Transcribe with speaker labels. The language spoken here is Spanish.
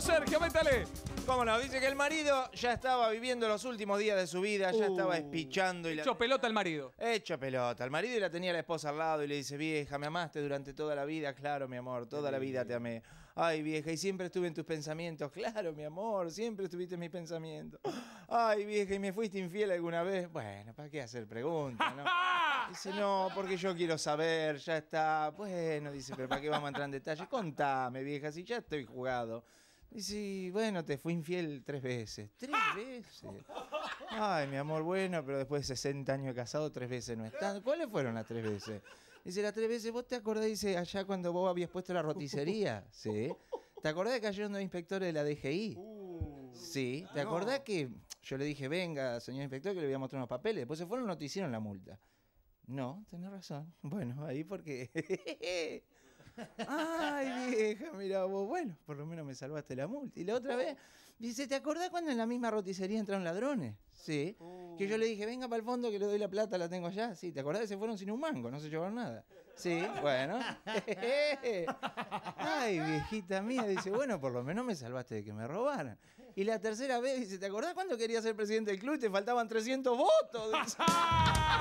Speaker 1: Sergio, métale. Cómo dice que el marido ya estaba viviendo los últimos días de su vida, ya uh. estaba espichando y la... Hecho pelota al marido. Hecho pelota. El marido y la tenía la esposa al lado y le dice, vieja, me amaste durante toda la vida, claro, mi amor, toda la vida te amé. Ay, vieja, y siempre estuve en tus pensamientos, claro, mi amor, siempre estuviste en mis pensamientos. Ay, vieja, ¿y me fuiste infiel alguna vez? Bueno, ¿para qué hacer preguntas, no? Dice, no, porque yo quiero saber, ya está. Bueno, dice, pero ¿para qué vamos a entrar en detalles? Contame, vieja, si ya estoy jugado. Dice, bueno, te fui infiel tres veces. ¿Tres ah. veces? Ay, mi amor, bueno, pero después de 60 años de casado, tres veces no están. ¿Cuáles fueron las tres veces? Dice, las tres veces, ¿vos te acordás? Dice, allá cuando vos habías puesto la roticería. Sí. ¿Te acordás que cayeron los inspectores de la DGI? Uh. sí. ¿Te acordás que yo le dije, venga, señor inspector, que le voy a mostrar unos papeles? Después se fueron y no te hicieron la multa. No, tenés razón. Bueno, ahí porque. ah, mira vos, bueno, por lo menos me salvaste la multa. Y la otra vez, dice, ¿te acordás cuando en la misma roticería entraron ladrones? Sí. Uh. Que yo le dije, venga para el fondo que le doy la plata, la tengo allá. Sí, ¿te acordás? Se fueron sin un mango, no se llevaron nada. Sí, bueno. Ay, viejita mía, dice, bueno, por lo menos me salvaste de que me robaran. Y la tercera vez dice, ¿te acordás cuando quería ser presidente del club y te faltaban 300 votos?